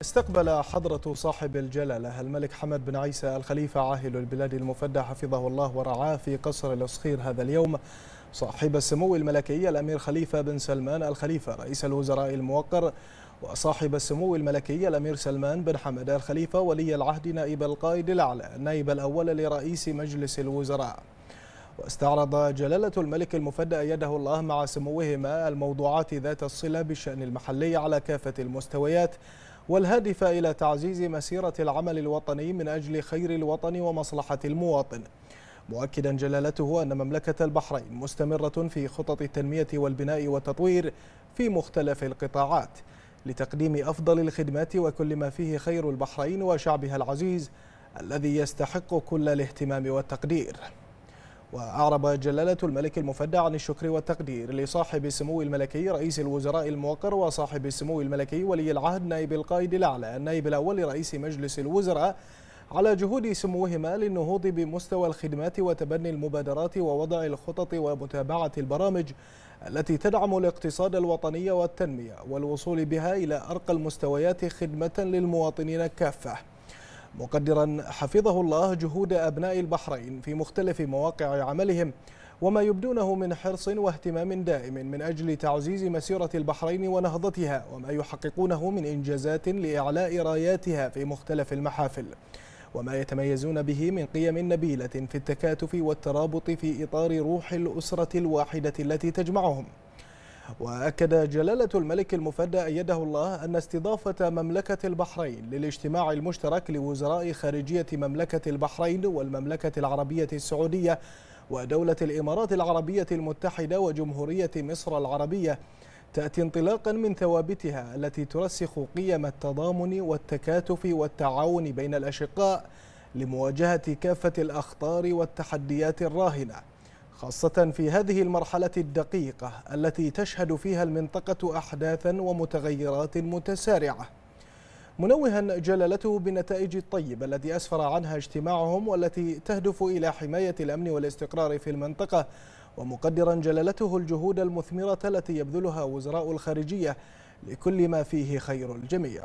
استقبل حضرة صاحب الجلالة الملك حمد بن عيسى الخليفة عاهل البلاد المفدى حفظه الله ورعاه في قصر الأسخير هذا اليوم صاحب السمو الملكي الأمير خليفة بن سلمان الخليفة رئيس الوزراء الموقر وصاحب السمو الملكي الأمير سلمان بن حمد الخليفة ولي العهد نائب القائد الأعلى النائب الأول لرئيس مجلس الوزراء واستعرض جلالة الملك المفدى أيده الله مع سموهما الموضوعات ذات الصلة بالشأن المحلي على كافة المستويات والهادفة إلى تعزيز مسيرة العمل الوطني من أجل خير الوطن ومصلحة المواطن مؤكدا جلالته أن مملكة البحرين مستمرة في خطط التنمية والبناء والتطوير في مختلف القطاعات لتقديم أفضل الخدمات وكل ما فيه خير البحرين وشعبها العزيز الذي يستحق كل الاهتمام والتقدير وأعرب جلالة الملك المفدى عن الشكر والتقدير لصاحب السمو الملكي رئيس الوزراء الموقر وصاحب السمو الملكي ولي العهد نائب القائد الأعلى النائب الأول رئيس مجلس الوزراء على جهود سموهما للنهوض بمستوى الخدمات وتبني المبادرات ووضع الخطط ومتابعة البرامج التي تدعم الاقتصاد الوطني والتنمية والوصول بها إلى أرقى المستويات خدمة للمواطنين كافة مقدرا حفظه الله جهود أبناء البحرين في مختلف مواقع عملهم وما يبدونه من حرص واهتمام دائم من أجل تعزيز مسيرة البحرين ونهضتها وما يحققونه من إنجازات لإعلاء راياتها في مختلف المحافل وما يتميزون به من قيم نبيلة في التكاتف والترابط في إطار روح الأسرة الواحدة التي تجمعهم وأكد جلالة الملك المفدى أيده الله أن استضافة مملكة البحرين للاجتماع المشترك لوزراء خارجية مملكة البحرين والمملكة العربية السعودية ودولة الإمارات العربية المتحدة وجمهورية مصر العربية تأتي انطلاقا من ثوابتها التي ترسخ قيم التضامن والتكاتف والتعاون بين الأشقاء لمواجهة كافة الأخطار والتحديات الراهنة خاصة في هذه المرحلة الدقيقة التي تشهد فيها المنطقة أحداثا ومتغيرات متسارعة منوها جلالته بالنتائج الطيبة التي أسفر عنها اجتماعهم والتي تهدف إلى حماية الأمن والاستقرار في المنطقة ومقدرا جلالته الجهود المثمرة التي يبذلها وزراء الخارجية لكل ما فيه خير الجميع